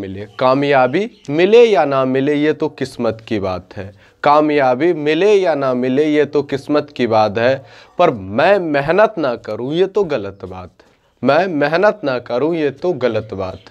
मिले कामयाबी मिले या ना मिले ये तो किस्मत की बात है कामयाबी मिले या ना मिले ये तो किस्मत की बात है पर मैं मेहनत ना करूँ ये तो गलत बात है मैं मेहनत ना करूँ ये तो गलत बात है